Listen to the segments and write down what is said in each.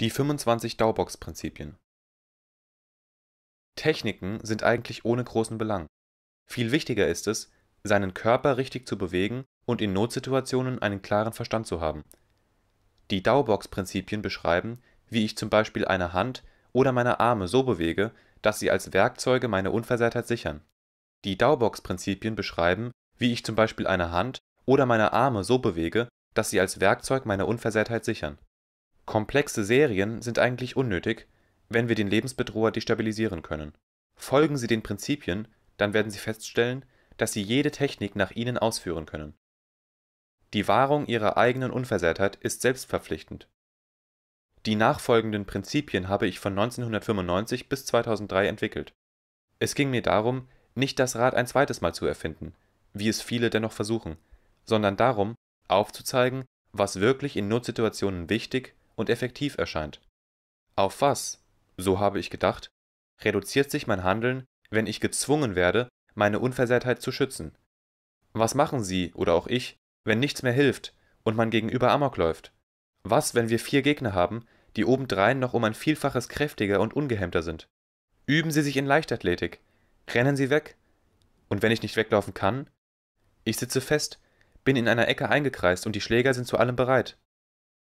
Die 25 daubox prinzipien Techniken sind eigentlich ohne großen Belang. Viel wichtiger ist es, seinen Körper richtig zu bewegen und in Notsituationen einen klaren Verstand zu haben. Die daubox prinzipien beschreiben, wie ich zum Beispiel eine Hand oder meine Arme so bewege, dass sie als Werkzeuge meine Unversehrtheit sichern. Die daubox prinzipien beschreiben, wie ich zum Beispiel eine Hand oder meine Arme so bewege, dass sie als Werkzeug meine Unversehrtheit sichern Komplexe Serien sind eigentlich unnötig, wenn wir den Lebensbedroher destabilisieren können. Folgen Sie den Prinzipien, dann werden Sie feststellen, dass Sie jede Technik nach Ihnen ausführen können. Die Wahrung Ihrer eigenen Unversehrtheit ist selbstverpflichtend. Die nachfolgenden Prinzipien habe ich von 1995 bis 2003 entwickelt. Es ging mir darum, nicht das Rad ein zweites Mal zu erfinden, wie es viele dennoch versuchen, sondern darum, aufzuzeigen, was wirklich in Notsituationen wichtig und effektiv erscheint. Auf was, so habe ich gedacht, reduziert sich mein Handeln, wenn ich gezwungen werde, meine Unversehrtheit zu schützen? Was machen Sie oder auch ich, wenn nichts mehr hilft und man gegenüber Amok läuft? Was, wenn wir vier Gegner haben, die obendrein noch um ein Vielfaches kräftiger und ungehemmter sind? Üben Sie sich in Leichtathletik. Rennen Sie weg. Und wenn ich nicht weglaufen kann? Ich sitze fest, bin in einer Ecke eingekreist und die Schläger sind zu allem bereit.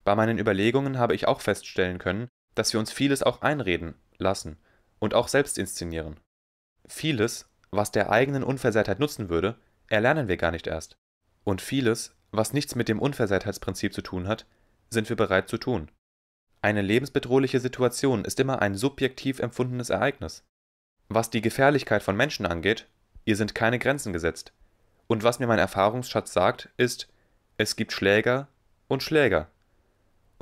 Bei meinen Überlegungen habe ich auch feststellen können, dass wir uns vieles auch einreden lassen und auch selbst inszenieren. Vieles, was der eigenen Unversehrtheit nutzen würde, erlernen wir gar nicht erst. Und vieles, was nichts mit dem Unversehrtheitsprinzip zu tun hat, sind wir bereit zu tun. Eine lebensbedrohliche Situation ist immer ein subjektiv empfundenes Ereignis. Was die Gefährlichkeit von Menschen angeht, ihr sind keine Grenzen gesetzt. Und was mir mein Erfahrungsschatz sagt, ist, es gibt Schläger und Schläger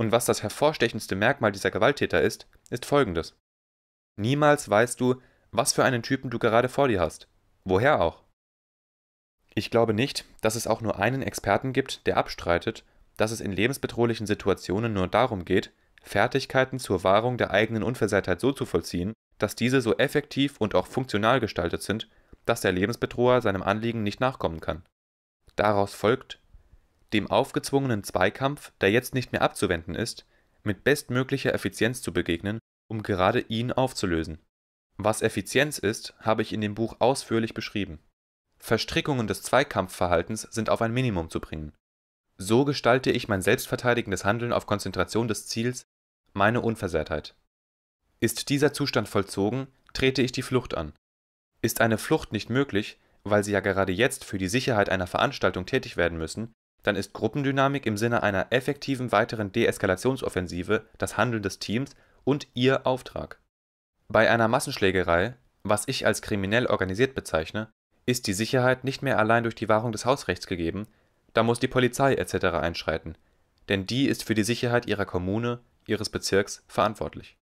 und was das hervorstechendste Merkmal dieser Gewalttäter ist, ist folgendes. Niemals weißt du, was für einen Typen du gerade vor dir hast. Woher auch? Ich glaube nicht, dass es auch nur einen Experten gibt, der abstreitet, dass es in lebensbedrohlichen Situationen nur darum geht, Fertigkeiten zur Wahrung der eigenen Unversehrtheit so zu vollziehen, dass diese so effektiv und auch funktional gestaltet sind, dass der Lebensbedroher seinem Anliegen nicht nachkommen kann. Daraus folgt, dem aufgezwungenen Zweikampf, der jetzt nicht mehr abzuwenden ist, mit bestmöglicher Effizienz zu begegnen, um gerade ihn aufzulösen. Was Effizienz ist, habe ich in dem Buch ausführlich beschrieben. Verstrickungen des Zweikampfverhaltens sind auf ein Minimum zu bringen. So gestalte ich mein selbstverteidigendes Handeln auf Konzentration des Ziels, meine Unversehrtheit. Ist dieser Zustand vollzogen, trete ich die Flucht an. Ist eine Flucht nicht möglich, weil Sie ja gerade jetzt für die Sicherheit einer Veranstaltung tätig werden müssen, dann ist Gruppendynamik im Sinne einer effektiven weiteren Deeskalationsoffensive das Handeln des Teams und ihr Auftrag. Bei einer Massenschlägerei, was ich als kriminell organisiert bezeichne, ist die Sicherheit nicht mehr allein durch die Wahrung des Hausrechts gegeben, da muss die Polizei etc. einschreiten, denn die ist für die Sicherheit ihrer Kommune, ihres Bezirks verantwortlich.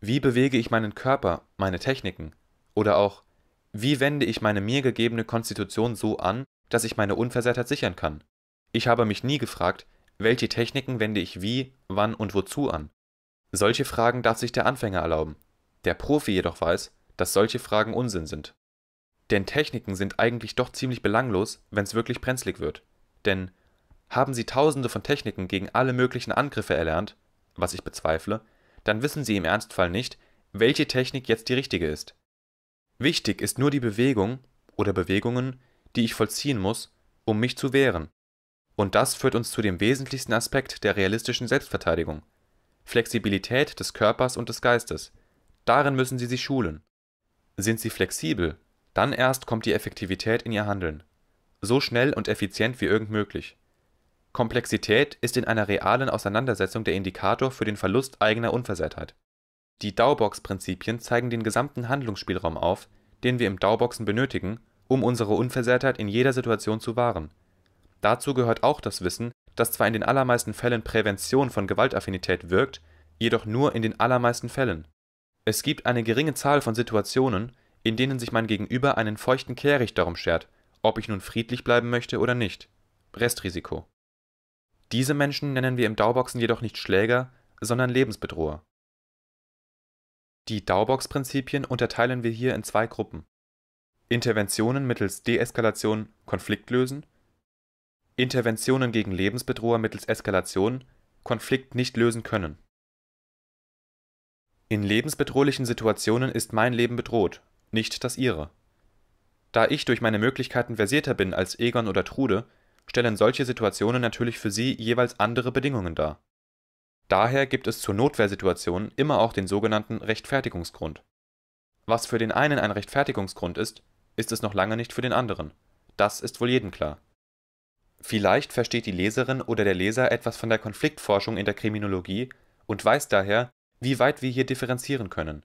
Wie bewege ich meinen Körper, meine Techniken? Oder auch, wie wende ich meine mir gegebene Konstitution so an, dass ich meine Unversehrtheit sichern kann. Ich habe mich nie gefragt, welche Techniken wende ich wie, wann und wozu an. Solche Fragen darf sich der Anfänger erlauben. Der Profi jedoch weiß, dass solche Fragen Unsinn sind. Denn Techniken sind eigentlich doch ziemlich belanglos, wenn es wirklich brenzlig wird. Denn haben Sie tausende von Techniken gegen alle möglichen Angriffe erlernt, was ich bezweifle, dann wissen Sie im Ernstfall nicht, welche Technik jetzt die richtige ist. Wichtig ist nur die Bewegung oder Bewegungen, die ich vollziehen muss, um mich zu wehren. Und das führt uns zu dem wesentlichsten Aspekt der realistischen Selbstverteidigung: Flexibilität des Körpers und des Geistes. Darin müssen Sie sich schulen. Sind Sie flexibel, dann erst kommt die Effektivität in Ihr Handeln. So schnell und effizient wie irgend möglich. Komplexität ist in einer realen Auseinandersetzung der Indikator für den Verlust eigener Unversehrtheit. Die Dowbox-Prinzipien zeigen den gesamten Handlungsspielraum auf, den wir im Dowboxen benötigen, um unsere Unversehrtheit in jeder Situation zu wahren. Dazu gehört auch das Wissen, dass zwar in den allermeisten Fällen Prävention von Gewaltaffinität wirkt, jedoch nur in den allermeisten Fällen. Es gibt eine geringe Zahl von Situationen, in denen sich mein Gegenüber einen feuchten Kehricht darum schert, ob ich nun friedlich bleiben möchte oder nicht. Restrisiko. Diese Menschen nennen wir im Dauboxen jedoch nicht Schläger, sondern Lebensbedroher. Die Daubox-Prinzipien unterteilen wir hier in zwei Gruppen. Interventionen mittels Deeskalation Konflikt lösen. Interventionen gegen Lebensbedroher mittels Eskalation (Konflikt nicht lösen können) In lebensbedrohlichen Situationen ist mein Leben bedroht, nicht das Ihre. Da ich durch meine Möglichkeiten versierter bin als Egon oder Trude, stellen solche Situationen natürlich für Sie jeweils andere Bedingungen dar. Daher gibt es zur Notwehrsituation immer auch den sogenannten Rechtfertigungsgrund. Was für den einen ein Rechtfertigungsgrund ist ist es noch lange nicht für den anderen. Das ist wohl jedem klar. Vielleicht versteht die Leserin oder der Leser etwas von der Konfliktforschung in der Kriminologie und weiß daher, wie weit wir hier differenzieren können.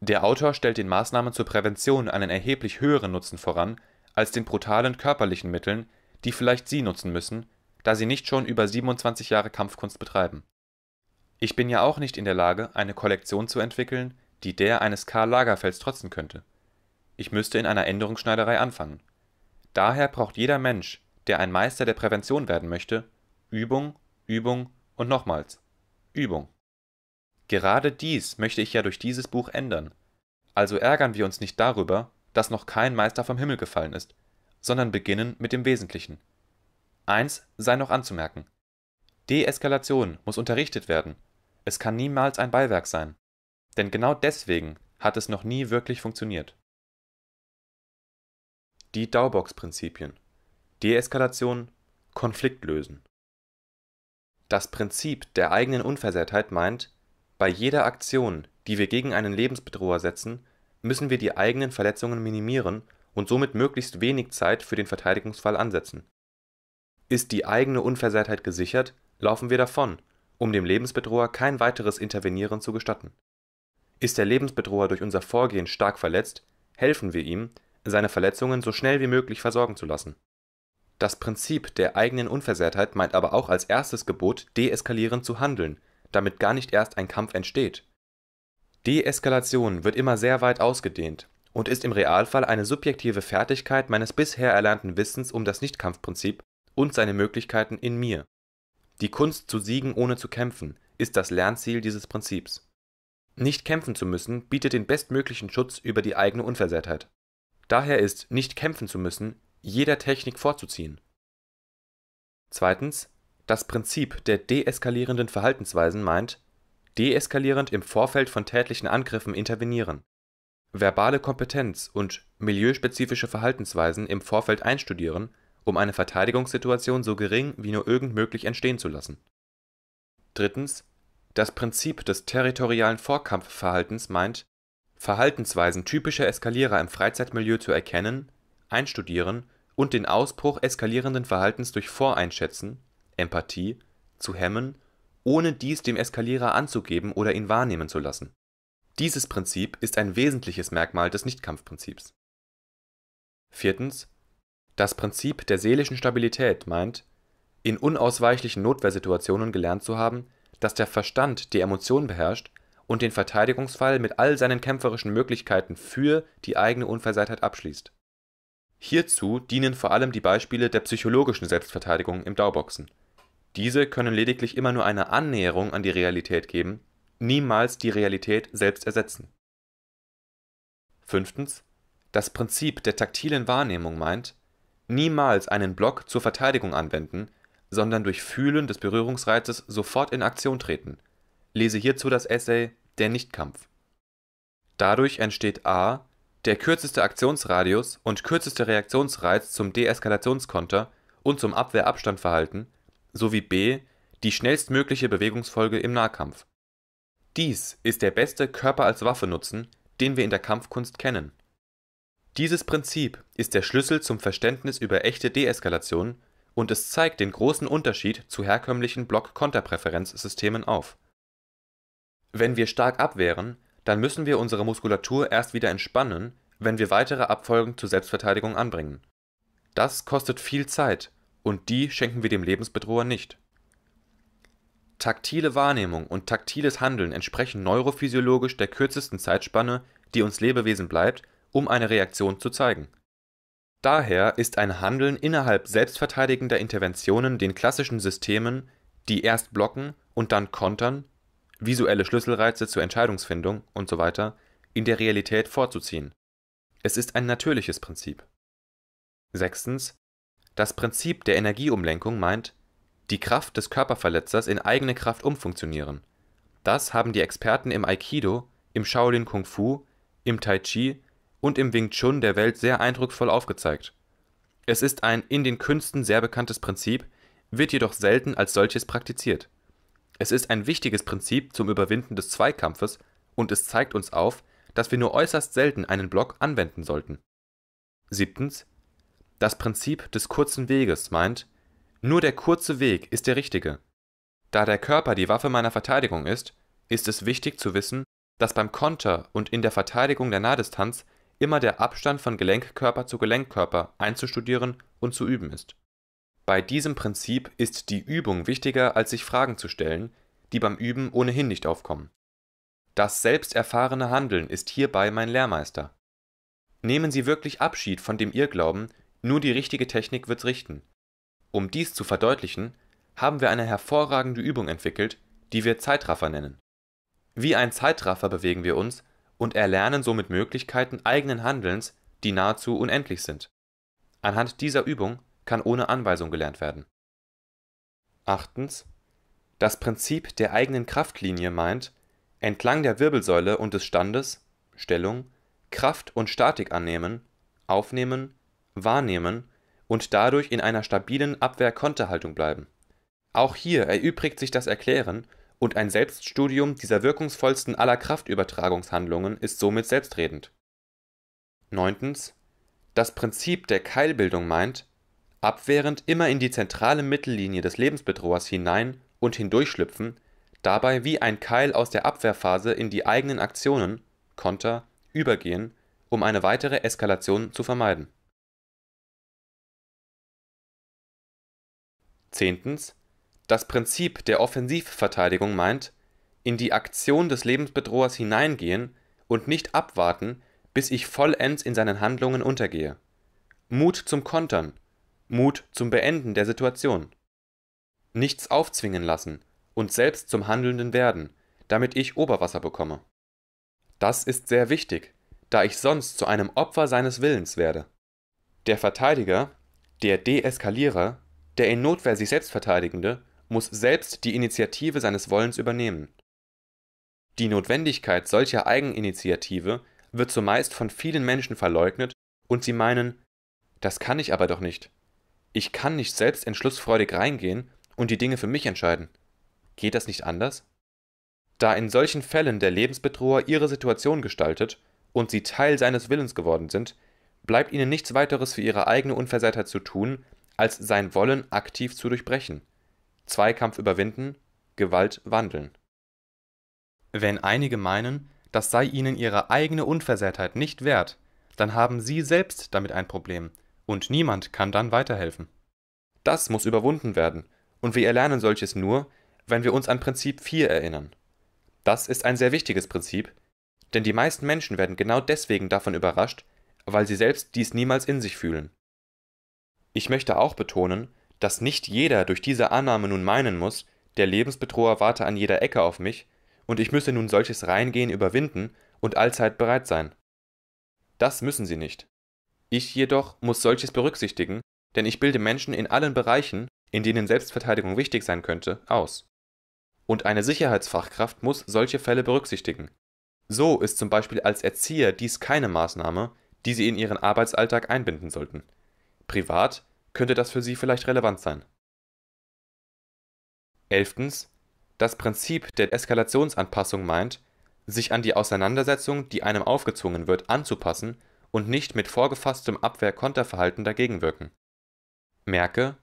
Der Autor stellt den Maßnahmen zur Prävention einen erheblich höheren Nutzen voran als den brutalen körperlichen Mitteln, die vielleicht Sie nutzen müssen, da Sie nicht schon über 27 Jahre Kampfkunst betreiben. Ich bin ja auch nicht in der Lage, eine Kollektion zu entwickeln, die der eines Karl Lagerfelds trotzen könnte ich müsste in einer Änderungsschneiderei anfangen. Daher braucht jeder Mensch, der ein Meister der Prävention werden möchte, Übung, Übung und nochmals Übung. Gerade dies möchte ich ja durch dieses Buch ändern. Also ärgern wir uns nicht darüber, dass noch kein Meister vom Himmel gefallen ist, sondern beginnen mit dem Wesentlichen. Eins sei noch anzumerken. Deeskalation muss unterrichtet werden. Es kann niemals ein Beiwerk sein. Denn genau deswegen hat es noch nie wirklich funktioniert die daubox prinzipien Deeskalation, Konflikt lösen. Das Prinzip der eigenen Unversehrtheit meint, bei jeder Aktion, die wir gegen einen Lebensbedroher setzen, müssen wir die eigenen Verletzungen minimieren und somit möglichst wenig Zeit für den Verteidigungsfall ansetzen. Ist die eigene Unversehrtheit gesichert, laufen wir davon, um dem Lebensbedroher kein weiteres Intervenieren zu gestatten. Ist der Lebensbedroher durch unser Vorgehen stark verletzt, helfen wir ihm, seine Verletzungen so schnell wie möglich versorgen zu lassen. Das Prinzip der eigenen Unversehrtheit meint aber auch als erstes Gebot, deeskalierend zu handeln, damit gar nicht erst ein Kampf entsteht. Deeskalation wird immer sehr weit ausgedehnt und ist im Realfall eine subjektive Fertigkeit meines bisher erlernten Wissens um das Nichtkampfprinzip und seine Möglichkeiten in mir. Die Kunst zu siegen ohne zu kämpfen ist das Lernziel dieses Prinzips. Nicht kämpfen zu müssen bietet den bestmöglichen Schutz über die eigene Unversehrtheit. Daher ist, nicht kämpfen zu müssen, jeder Technik vorzuziehen. Zweitens, das Prinzip der deeskalierenden Verhaltensweisen meint, deeskalierend im Vorfeld von tätlichen Angriffen intervenieren, verbale Kompetenz und milieuspezifische Verhaltensweisen im Vorfeld einstudieren, um eine Verteidigungssituation so gering wie nur irgend möglich entstehen zu lassen. Drittens, das Prinzip des territorialen Vorkampfverhaltens meint, Verhaltensweisen typischer Eskalierer im Freizeitmilieu zu erkennen, einstudieren und den Ausbruch eskalierenden Verhaltens durch Voreinschätzen (Empathie) zu hemmen, ohne dies dem Eskalierer anzugeben oder ihn wahrnehmen zu lassen. Dieses Prinzip ist ein wesentliches Merkmal des Nichtkampfprinzips. Viertens. Das Prinzip der seelischen Stabilität meint, in unausweichlichen Notwehrsituationen gelernt zu haben, dass der Verstand die Emotionen beherrscht und den Verteidigungsfall mit all seinen kämpferischen Möglichkeiten für die eigene Unversehrtheit abschließt. Hierzu dienen vor allem die Beispiele der psychologischen Selbstverteidigung im Dauboxen. Diese können lediglich immer nur eine Annäherung an die Realität geben, niemals die Realität selbst ersetzen. Fünftens. Das Prinzip der taktilen Wahrnehmung meint, niemals einen Block zur Verteidigung anwenden, sondern durch Fühlen des Berührungsreizes sofort in Aktion treten Lese hierzu das Essay Der Nichtkampf. Dadurch entsteht a. der kürzeste Aktionsradius und kürzeste Reaktionsreiz zum Deeskalationskonter und zum Abwehrabstandverhalten sowie b. die schnellstmögliche Bewegungsfolge im Nahkampf. Dies ist der beste Körper-als-Waffe-Nutzen, den wir in der Kampfkunst kennen. Dieses Prinzip ist der Schlüssel zum Verständnis über echte Deeskalation und es zeigt den großen Unterschied zu herkömmlichen Block-Konterpräferenzsystemen auf wenn wir stark abwehren, dann müssen wir unsere Muskulatur erst wieder entspannen, wenn wir weitere Abfolgen zur Selbstverteidigung anbringen. Das kostet viel Zeit und die schenken wir dem Lebensbedroher nicht. Taktile Wahrnehmung und taktiles Handeln entsprechen neurophysiologisch der kürzesten Zeitspanne, die uns Lebewesen bleibt, um eine Reaktion zu zeigen. Daher ist ein Handeln innerhalb selbstverteidigender Interventionen den klassischen Systemen, die erst blocken und dann kontern, visuelle Schlüsselreize zur Entscheidungsfindung und so weiter in der Realität vorzuziehen. Es ist ein natürliches Prinzip. Das Prinzip der Energieumlenkung meint, die Kraft des Körperverletzers in eigene Kraft umfunktionieren. Das haben die Experten im Aikido, im Shaolin Kung Fu, im Tai Chi und im Wing Chun der Welt sehr eindrucksvoll aufgezeigt. Es ist ein in den Künsten sehr bekanntes Prinzip, wird jedoch selten als solches praktiziert es ist ein wichtiges Prinzip zum Überwinden des Zweikampfes und es zeigt uns auf, dass wir nur äußerst selten einen Block anwenden sollten. Das Prinzip des kurzen Weges meint: Nur der kurze Weg ist der richtige. Da der Körper die Waffe meiner Verteidigung ist, ist es wichtig zu wissen, dass beim Konter und in der Verteidigung der Nahdistanz immer der Abstand von Gelenkkörper zu Gelenkkörper einzustudieren und zu üben ist bei diesem Prinzip ist die Übung wichtiger, als sich Fragen zu stellen, die beim Üben ohnehin nicht aufkommen. Das selbsterfahrene Handeln ist hierbei mein Lehrmeister. Nehmen Sie wirklich Abschied von dem Irrglauben, nur die richtige Technik wird's richten. Um dies zu verdeutlichen, haben wir eine hervorragende Übung entwickelt, die wir Zeitraffer nennen. Wie ein Zeitraffer bewegen wir uns und erlernen somit Möglichkeiten eigenen Handelns, die nahezu unendlich sind. Anhand dieser Übung kann ohne Anweisung gelernt werden. Das Prinzip der eigenen Kraftlinie meint, entlang der Wirbelsäule und des Standes (Stellung) Kraft und Statik annehmen, aufnehmen, wahrnehmen und dadurch in einer stabilen Abwehr-Konterhaltung bleiben. Auch hier erübrigt sich das Erklären und ein Selbststudium dieser wirkungsvollsten aller Kraftübertragungshandlungen ist somit selbstredend. Das Prinzip der Keilbildung meint abwehrend immer in die zentrale Mittellinie des Lebensbedrohers hinein und hindurchschlüpfen, dabei wie ein Keil aus der Abwehrphase in die eigenen Aktionen (Konter) übergehen, um eine weitere Eskalation zu vermeiden. Das Prinzip der Offensivverteidigung meint, in die Aktion des Lebensbedrohers hineingehen und nicht abwarten, bis ich vollends in seinen Handlungen untergehe. Mut zum Kontern Mut zum Beenden der Situation. Nichts aufzwingen lassen und selbst zum Handelnden werden, damit ich Oberwasser bekomme. Das ist sehr wichtig, da ich sonst zu einem Opfer seines Willens werde. Der Verteidiger, der Deeskalierer, der in Notwehr sich selbst verteidigende, muss selbst die Initiative seines Wollens übernehmen. Die Notwendigkeit solcher Eigeninitiative wird zumeist von vielen Menschen verleugnet und sie meinen, das kann ich aber doch nicht, ich kann nicht selbst entschlussfreudig reingehen und die Dinge für mich entscheiden. Geht das nicht anders? Da in solchen Fällen der Lebensbedroher ihre Situation gestaltet und sie Teil seines Willens geworden sind, bleibt ihnen nichts weiteres für ihre eigene Unversehrtheit zu tun, als sein Wollen aktiv zu durchbrechen. Zweikampf überwinden, Gewalt wandeln. Wenn einige meinen, das sei ihnen ihre eigene Unversehrtheit nicht wert, dann haben sie selbst damit ein Problem, und niemand kann dann weiterhelfen. Das muss überwunden werden, und wir erlernen solches nur, wenn wir uns an Prinzip 4 erinnern. Das ist ein sehr wichtiges Prinzip, denn die meisten Menschen werden genau deswegen davon überrascht, weil sie selbst dies niemals in sich fühlen. Ich möchte auch betonen, dass nicht jeder durch diese Annahme nun meinen muss, der Lebensbedroher warte an jeder Ecke auf mich und ich müsse nun solches Reingehen überwinden und allzeit bereit sein. Das müssen sie nicht. Ich jedoch muss solches berücksichtigen, denn ich bilde Menschen in allen Bereichen, in denen Selbstverteidigung wichtig sein könnte, aus. Und eine Sicherheitsfachkraft muss solche Fälle berücksichtigen. So ist zum Beispiel als Erzieher dies keine Maßnahme, die Sie in Ihren Arbeitsalltag einbinden sollten. Privat könnte das für Sie vielleicht relevant sein. 11. Das Prinzip der Eskalationsanpassung meint, sich an die Auseinandersetzung, die einem aufgezwungen wird, anzupassen und nicht mit vorgefasstem Abwehr-Konterverhalten dagegen wirken. Merke: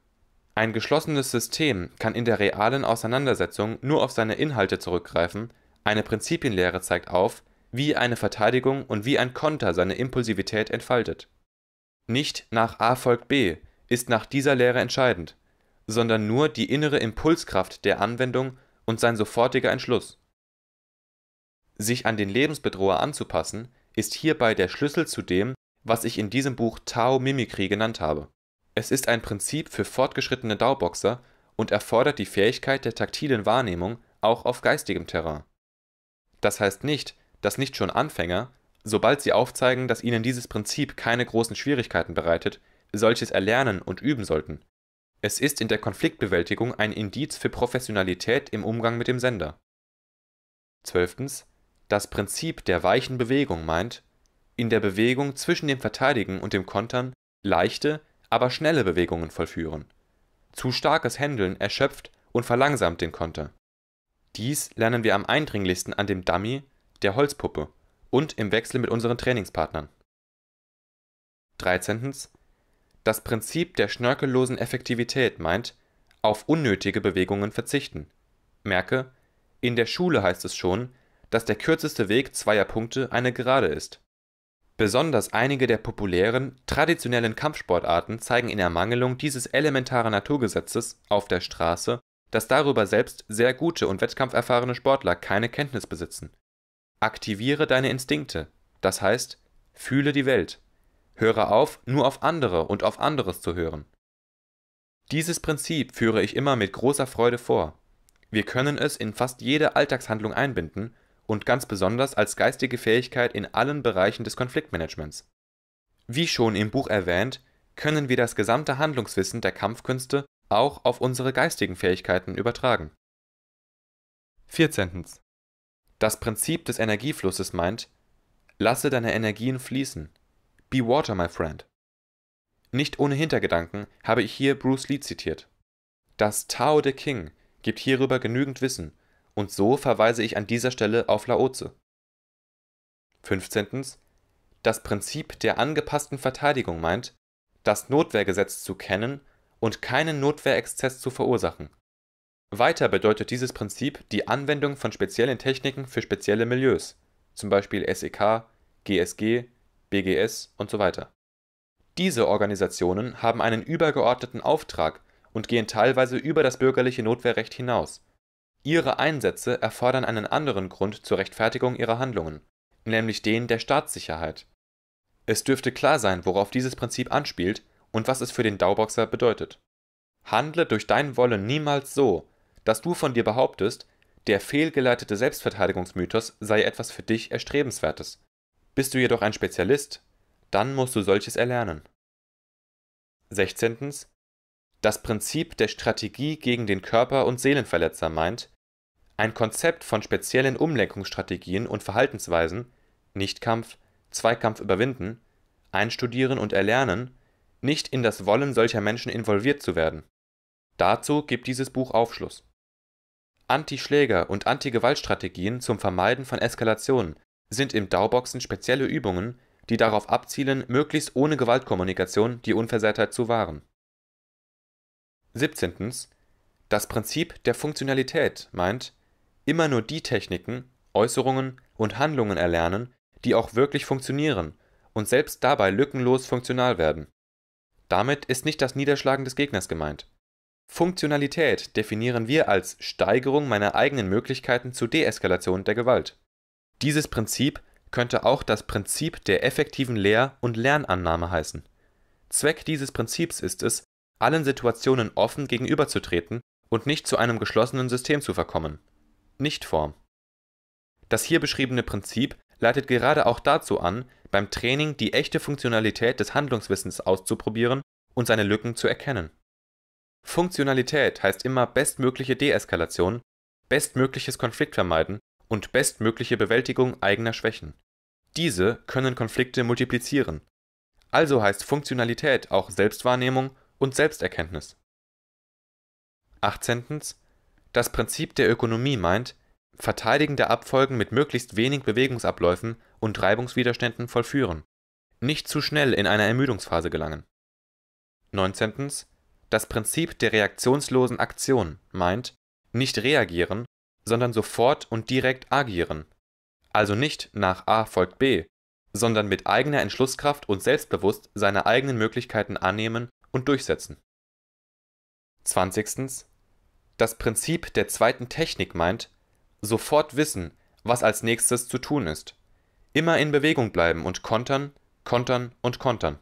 Ein geschlossenes System kann in der realen Auseinandersetzung nur auf seine Inhalte zurückgreifen, eine Prinzipienlehre zeigt auf, wie eine Verteidigung und wie ein Konter seine Impulsivität entfaltet. Nicht nach A folgt B ist nach dieser Lehre entscheidend, sondern nur die innere Impulskraft der Anwendung und sein sofortiger Entschluss. Sich an den Lebensbedroher anzupassen ist hierbei der Schlüssel zu dem, was ich in diesem Buch Tao Mimikry genannt habe. Es ist ein Prinzip für fortgeschrittene Dao-Boxer und erfordert die Fähigkeit der taktilen Wahrnehmung auch auf geistigem Terrain. Das heißt nicht, dass nicht schon Anfänger, sobald sie aufzeigen, dass ihnen dieses Prinzip keine großen Schwierigkeiten bereitet, solches erlernen und üben sollten. Es ist in der Konfliktbewältigung ein Indiz für Professionalität im Umgang mit dem Sender. 12 das Prinzip der weichen Bewegung meint, in der Bewegung zwischen dem Verteidigen und dem Kontern leichte, aber schnelle Bewegungen vollführen. Zu starkes Händeln erschöpft und verlangsamt den Konter. Dies lernen wir am eindringlichsten an dem Dummy, der Holzpuppe und im Wechsel mit unseren Trainingspartnern. 13. Das Prinzip der schnörkellosen Effektivität meint, auf unnötige Bewegungen verzichten. Merke, in der Schule heißt es schon dass der kürzeste Weg zweier Punkte eine Gerade ist. Besonders einige der populären, traditionellen Kampfsportarten zeigen in Ermangelung dieses elementaren Naturgesetzes auf der Straße, dass darüber selbst sehr gute und wettkampferfahrene Sportler keine Kenntnis besitzen. Aktiviere deine Instinkte, das heißt, fühle die Welt. Höre auf, nur auf andere und auf anderes zu hören. Dieses Prinzip führe ich immer mit großer Freude vor. Wir können es in fast jede Alltagshandlung einbinden und ganz besonders als geistige Fähigkeit in allen Bereichen des Konfliktmanagements. Wie schon im Buch erwähnt, können wir das gesamte Handlungswissen der Kampfkünste auch auf unsere geistigen Fähigkeiten übertragen. 14. Das Prinzip des Energieflusses meint, lasse deine Energien fließen. Be water, my friend. Nicht ohne Hintergedanken habe ich hier Bruce Lee zitiert. Das Tao de King gibt hierüber genügend Wissen und so verweise ich an dieser Stelle auf Laozi. 15. Das Prinzip der angepassten Verteidigung meint, das Notwehrgesetz zu kennen und keinen Notwehrexzess zu verursachen. Weiter bedeutet dieses Prinzip die Anwendung von speziellen Techniken für spezielle Milieus, zum Beispiel SEK, GSG, BGS und so weiter. Diese Organisationen haben einen übergeordneten Auftrag und gehen teilweise über das bürgerliche Notwehrrecht hinaus Ihre Einsätze erfordern einen anderen Grund zur Rechtfertigung ihrer Handlungen, nämlich den der Staatssicherheit. Es dürfte klar sein, worauf dieses Prinzip anspielt und was es für den Dauboxer bedeutet. Handle durch dein Wollen niemals so, dass du von dir behauptest, der fehlgeleitete Selbstverteidigungsmythos sei etwas für dich Erstrebenswertes. Bist du jedoch ein Spezialist, dann musst du solches erlernen. 16. Das Prinzip der Strategie gegen den Körper- und Seelenverletzer meint, ein Konzept von speziellen Umlenkungsstrategien und Verhaltensweisen (Nichtkampf, Zweikampf überwinden, Einstudieren und Erlernen), nicht in das Wollen solcher Menschen involviert zu werden. Dazu gibt dieses Buch Aufschluss. Anti-Schläger- und Anti-Gewaltstrategien zum Vermeiden von Eskalationen sind im Dauboxen spezielle Übungen, die darauf abzielen, möglichst ohne Gewaltkommunikation die Unversehrtheit zu wahren. 17. Das Prinzip der Funktionalität meint immer nur die Techniken, Äußerungen und Handlungen erlernen, die auch wirklich funktionieren und selbst dabei lückenlos funktional werden. Damit ist nicht das Niederschlagen des Gegners gemeint. Funktionalität definieren wir als Steigerung meiner eigenen Möglichkeiten zur Deeskalation der Gewalt. Dieses Prinzip könnte auch das Prinzip der effektiven Lehr- und Lernannahme heißen. Zweck dieses Prinzips ist es, allen Situationen offen gegenüberzutreten und nicht zu einem geschlossenen System zu verkommen Nichtform. Das hier beschriebene Prinzip leitet gerade auch dazu an, beim Training die echte Funktionalität des Handlungswissens auszuprobieren und seine Lücken zu erkennen. Funktionalität heißt immer bestmögliche Deeskalation, bestmögliches Konfliktvermeiden und bestmögliche Bewältigung eigener Schwächen. Diese können Konflikte multiplizieren. Also heißt Funktionalität auch Selbstwahrnehmung und Selbsterkenntnis. 18 das Prinzip der Ökonomie meint, verteidigende Abfolgen mit möglichst wenig Bewegungsabläufen und Reibungswiderständen vollführen, nicht zu schnell in eine Ermüdungsphase gelangen. 19. Das Prinzip der reaktionslosen Aktion meint, nicht reagieren, sondern sofort und direkt agieren, also nicht nach A folgt B, sondern mit eigener Entschlusskraft und selbstbewusst seine eigenen Möglichkeiten annehmen und durchsetzen. 20 das Prinzip der zweiten Technik meint, sofort wissen, was als Nächstes zu tun ist. Immer in Bewegung bleiben und kontern, kontern und kontern.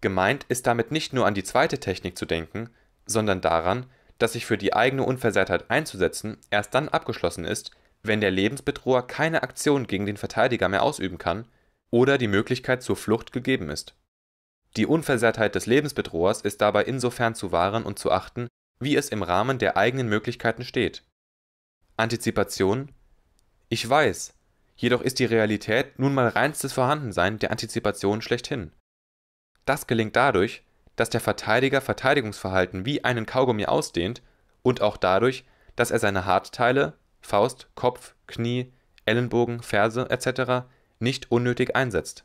Gemeint ist damit nicht nur an die zweite Technik zu denken, sondern daran, dass sich für die eigene Unversehrtheit einzusetzen erst dann abgeschlossen ist, wenn der Lebensbedroher keine Aktion gegen den Verteidiger mehr ausüben kann oder die Möglichkeit zur Flucht gegeben ist. Die Unversehrtheit des Lebensbedrohers ist dabei insofern zu wahren und zu achten wie es im Rahmen der eigenen Möglichkeiten steht. Antizipation: Ich weiß, jedoch ist die Realität nun mal reinstes Vorhandensein der Antizipation schlechthin. Das gelingt dadurch, dass der Verteidiger Verteidigungsverhalten wie einen Kaugummi ausdehnt und auch dadurch, dass er seine Hartteile (Faust, Kopf, Knie, Ellenbogen, Ferse etc.) nicht unnötig einsetzt.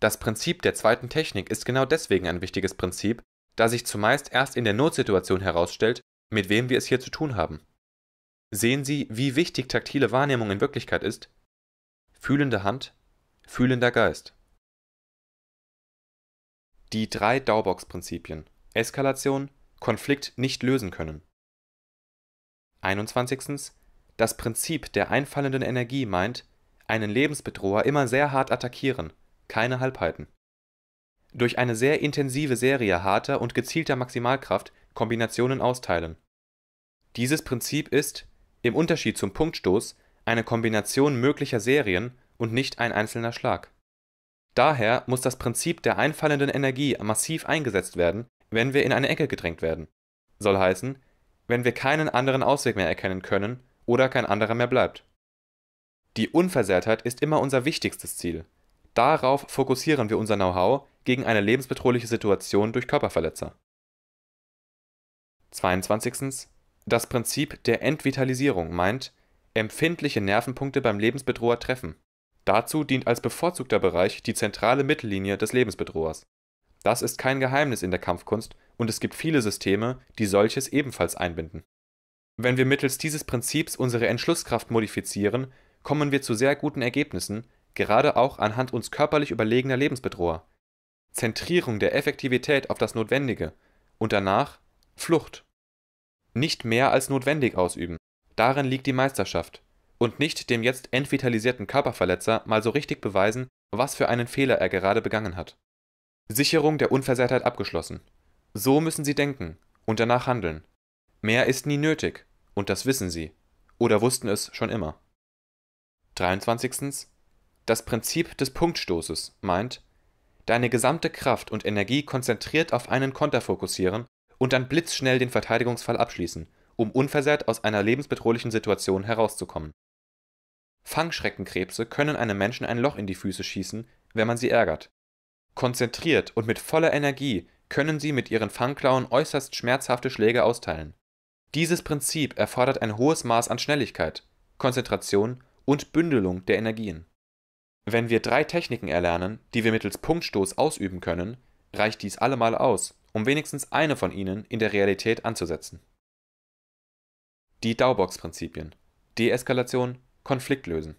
Das Prinzip der zweiten Technik ist genau deswegen ein wichtiges Prinzip da sich zumeist erst in der Notsituation herausstellt, mit wem wir es hier zu tun haben. Sehen Sie, wie wichtig taktile Wahrnehmung in Wirklichkeit ist? Fühlende Hand, fühlender Geist. Die drei Daubox-Prinzipien Eskalation, Konflikt nicht lösen können. 21. Das Prinzip der einfallenden Energie meint, einen Lebensbedroher immer sehr hart attackieren, keine Halbheiten durch eine sehr intensive Serie harter und gezielter Maximalkraft Kombinationen austeilen. Dieses Prinzip ist, im Unterschied zum Punktstoß, eine Kombination möglicher Serien und nicht ein einzelner Schlag. Daher muss das Prinzip der einfallenden Energie massiv eingesetzt werden, wenn wir in eine Ecke gedrängt werden. Soll heißen, wenn wir keinen anderen Ausweg mehr erkennen können oder kein anderer mehr bleibt. Die Unversehrtheit ist immer unser wichtigstes Ziel. Darauf fokussieren wir unser Know-how, gegen eine lebensbedrohliche Situation durch Körperverletzer. 22. Das Prinzip der Entvitalisierung meint, empfindliche Nervenpunkte beim Lebensbedroher treffen. Dazu dient als bevorzugter Bereich die zentrale Mittellinie des Lebensbedrohers. Das ist kein Geheimnis in der Kampfkunst und es gibt viele Systeme, die solches ebenfalls einbinden. Wenn wir mittels dieses Prinzips unsere Entschlusskraft modifizieren, kommen wir zu sehr guten Ergebnissen, gerade auch anhand uns körperlich überlegener Lebensbedroher. Zentrierung der Effektivität auf das Notwendige und danach Flucht. Nicht mehr als notwendig ausüben, darin liegt die Meisterschaft. Und nicht dem jetzt entvitalisierten Körperverletzer mal so richtig beweisen, was für einen Fehler er gerade begangen hat. Sicherung der Unversehrtheit abgeschlossen. So müssen sie denken und danach handeln. Mehr ist nie nötig, und das wissen sie. Oder wussten es schon immer. 23. Das Prinzip des Punktstoßes meint, deine gesamte Kraft und Energie konzentriert auf einen Konter fokussieren und dann blitzschnell den Verteidigungsfall abschließen, um unversehrt aus einer lebensbedrohlichen Situation herauszukommen. Fangschreckenkrebse können einem Menschen ein Loch in die Füße schießen, wenn man sie ärgert. Konzentriert und mit voller Energie können sie mit ihren Fangklauen äußerst schmerzhafte Schläge austeilen. Dieses Prinzip erfordert ein hohes Maß an Schnelligkeit, Konzentration und Bündelung der Energien. Wenn wir drei Techniken erlernen, die wir mittels Punktstoß ausüben können, reicht dies allemal aus, um wenigstens eine von ihnen in der Realität anzusetzen. Die daubox prinzipien Deeskalation, Konflikt lösen.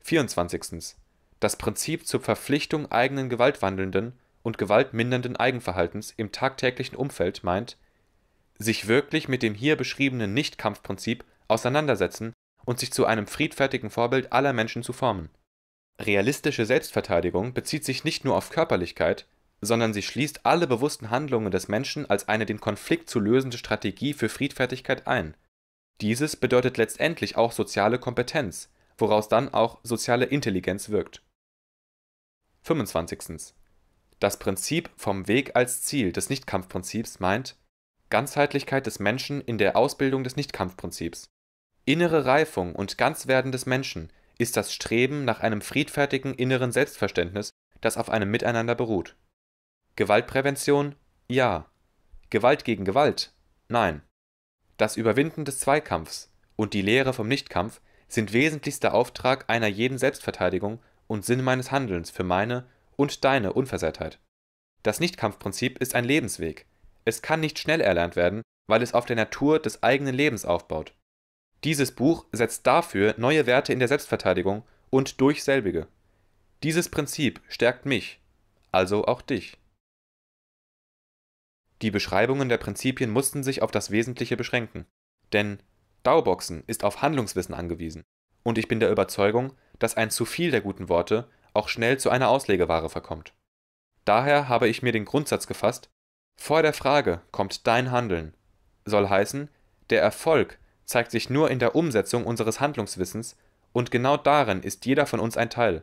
24. Das Prinzip zur Verpflichtung eigenen gewaltwandelnden und gewaltmindernden Eigenverhaltens im tagtäglichen Umfeld meint, sich wirklich mit dem hier beschriebenen Nichtkampfprinzip auseinandersetzen und sich zu einem friedfertigen Vorbild aller Menschen zu formen Realistische Selbstverteidigung bezieht sich nicht nur auf Körperlichkeit, sondern sie schließt alle bewussten Handlungen des Menschen als eine den Konflikt zu lösende Strategie für Friedfertigkeit ein. Dieses bedeutet letztendlich auch soziale Kompetenz, woraus dann auch soziale Intelligenz wirkt. 25. Das Prinzip vom Weg als Ziel des Nichtkampfprinzips meint Ganzheitlichkeit des Menschen in der Ausbildung des Nichtkampfprinzips. Innere Reifung und Ganzwerden des Menschen ist das Streben nach einem friedfertigen inneren Selbstverständnis, das auf einem Miteinander beruht. Gewaltprävention? Ja. Gewalt gegen Gewalt? Nein. Das Überwinden des Zweikampfs und die Lehre vom Nichtkampf sind wesentlichster Auftrag einer jeden Selbstverteidigung und Sinn meines Handelns für meine und deine Unversehrtheit. Das Nichtkampfprinzip ist ein Lebensweg. Es kann nicht schnell erlernt werden, weil es auf der Natur des eigenen Lebens aufbaut. Dieses Buch setzt dafür neue Werte in der Selbstverteidigung und durch selbige. Dieses Prinzip stärkt mich, also auch dich. Die Beschreibungen der Prinzipien mussten sich auf das Wesentliche beschränken, denn Dauboxen ist auf Handlungswissen angewiesen, und ich bin der Überzeugung, dass ein zu viel der guten Worte auch schnell zu einer Auslegeware verkommt. Daher habe ich mir den Grundsatz gefasst, vor der Frage kommt dein Handeln, soll heißen, der Erfolg zeigt sich nur in der Umsetzung unseres Handlungswissens, und genau darin ist jeder von uns ein Teil.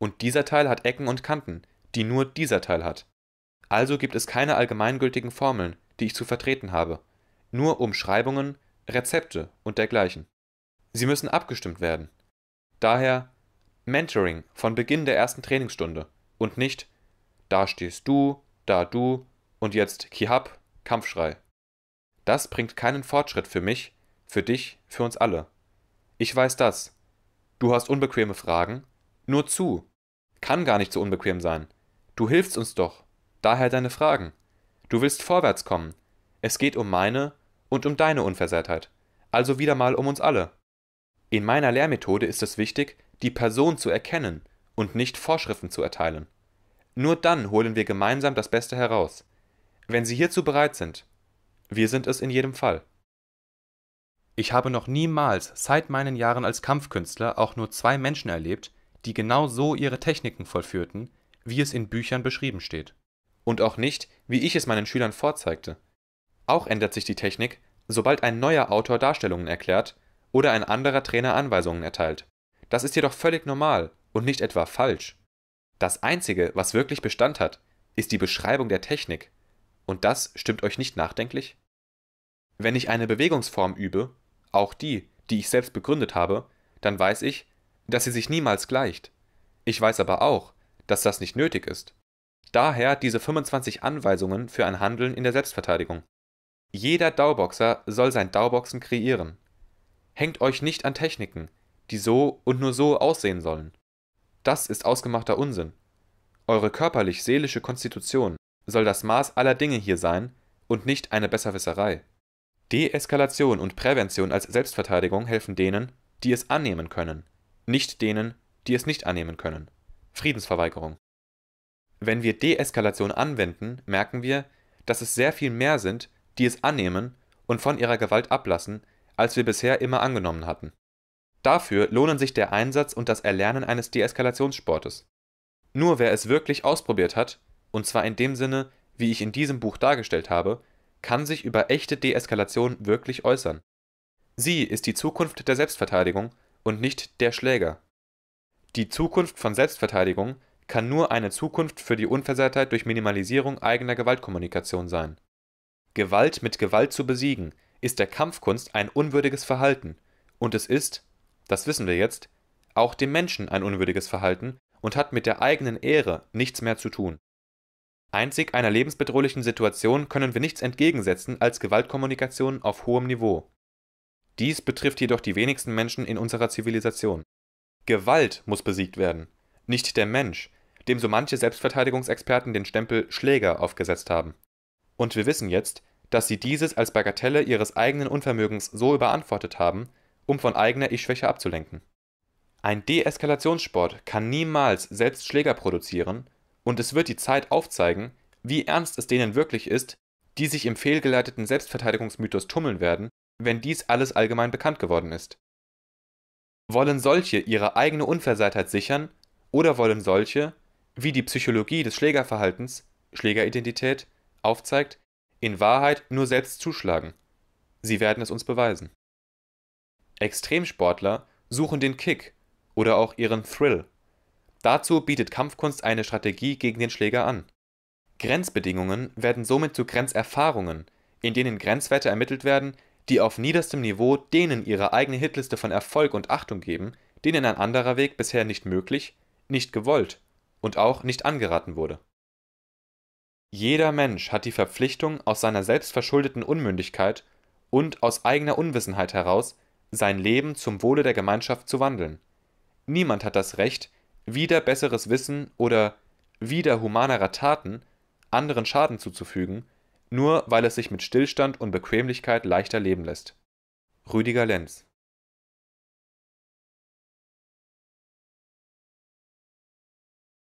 Und dieser Teil hat Ecken und Kanten, die nur dieser Teil hat. Also gibt es keine allgemeingültigen Formeln, die ich zu vertreten habe, nur Umschreibungen, Rezepte und dergleichen. Sie müssen abgestimmt werden. Daher Mentoring von Beginn der ersten Trainingsstunde und nicht da stehst du, da du und jetzt Kihab, Kampfschrei. Das bringt keinen Fortschritt für mich für dich, für uns alle. Ich weiß das. Du hast unbequeme Fragen? Nur zu. Kann gar nicht so unbequem sein. Du hilfst uns doch. Daher deine Fragen. Du willst vorwärts kommen. Es geht um meine und um deine Unversehrtheit. Also wieder mal um uns alle. In meiner Lehrmethode ist es wichtig, die Person zu erkennen und nicht Vorschriften zu erteilen. Nur dann holen wir gemeinsam das Beste heraus. Wenn Sie hierzu bereit sind. Wir sind es in jedem Fall. Ich habe noch niemals seit meinen Jahren als Kampfkünstler auch nur zwei Menschen erlebt, die genau so ihre Techniken vollführten, wie es in Büchern beschrieben steht. Und auch nicht, wie ich es meinen Schülern vorzeigte. Auch ändert sich die Technik, sobald ein neuer Autor Darstellungen erklärt oder ein anderer Trainer Anweisungen erteilt. Das ist jedoch völlig normal und nicht etwa falsch. Das Einzige, was wirklich Bestand hat, ist die Beschreibung der Technik. Und das stimmt euch nicht nachdenklich? Wenn ich eine Bewegungsform übe auch die, die ich selbst begründet habe, dann weiß ich, dass sie sich niemals gleicht. Ich weiß aber auch, dass das nicht nötig ist. Daher diese 25 Anweisungen für ein Handeln in der Selbstverteidigung. Jeder Dauboxer soll sein Dauboxen kreieren. Hängt euch nicht an Techniken, die so und nur so aussehen sollen. Das ist ausgemachter Unsinn. Eure körperlich-seelische Konstitution soll das Maß aller Dinge hier sein und nicht eine Besserwisserei. Deeskalation und Prävention als Selbstverteidigung helfen denen, die es annehmen können, nicht denen, die es nicht annehmen können (Friedensverweigerung). Wenn wir Deeskalation anwenden, merken wir, dass es sehr viel mehr sind, die es annehmen und von ihrer Gewalt ablassen, als wir bisher immer angenommen hatten. Dafür lohnen sich der Einsatz und das Erlernen eines Deeskalationssportes. Nur wer es wirklich ausprobiert hat – und zwar in dem Sinne, wie ich in diesem Buch dargestellt habe kann sich über echte Deeskalation wirklich äußern. Sie ist die Zukunft der Selbstverteidigung und nicht der Schläger. Die Zukunft von Selbstverteidigung kann nur eine Zukunft für die Unversehrtheit durch Minimalisierung eigener Gewaltkommunikation sein. Gewalt mit Gewalt zu besiegen, ist der Kampfkunst ein unwürdiges Verhalten, und es ist, das wissen wir jetzt, auch dem Menschen ein unwürdiges Verhalten und hat mit der eigenen Ehre nichts mehr zu tun. Einzig einer lebensbedrohlichen Situation können wir nichts entgegensetzen als Gewaltkommunikation auf hohem Niveau. Dies betrifft jedoch die wenigsten Menschen in unserer Zivilisation. Gewalt muss besiegt werden, nicht der Mensch, dem so manche Selbstverteidigungsexperten den Stempel Schläger aufgesetzt haben. Und wir wissen jetzt, dass sie dieses als Bagatelle ihres eigenen Unvermögens so überantwortet haben, um von eigener Ich-Schwäche abzulenken. Ein Deeskalationssport kann niemals selbst Schläger produzieren und es wird die Zeit aufzeigen, wie ernst es denen wirklich ist, die sich im fehlgeleiteten Selbstverteidigungsmythos tummeln werden, wenn dies alles allgemein bekannt geworden ist. Wollen solche ihre eigene Unversehrtheit sichern oder wollen solche, wie die Psychologie des Schlägerverhaltens, Schlägeridentität, aufzeigt, in Wahrheit nur selbst zuschlagen? Sie werden es uns beweisen. Extremsportler suchen den Kick oder auch ihren Thrill Dazu bietet Kampfkunst eine Strategie gegen den Schläger an. Grenzbedingungen werden somit zu Grenzerfahrungen, in denen Grenzwerte ermittelt werden, die auf niederstem Niveau denen ihre eigene Hitliste von Erfolg und Achtung geben, denen ein anderer Weg bisher nicht möglich, nicht gewollt und auch nicht angeraten wurde. Jeder Mensch hat die Verpflichtung, aus seiner selbstverschuldeten Unmündigkeit und aus eigener Unwissenheit heraus sein Leben zum Wohle der Gemeinschaft zu wandeln. Niemand hat das Recht, wieder besseres Wissen oder wieder humanerer Taten anderen Schaden zuzufügen, nur weil es sich mit Stillstand und Bequemlichkeit leichter leben lässt. Rüdiger Lenz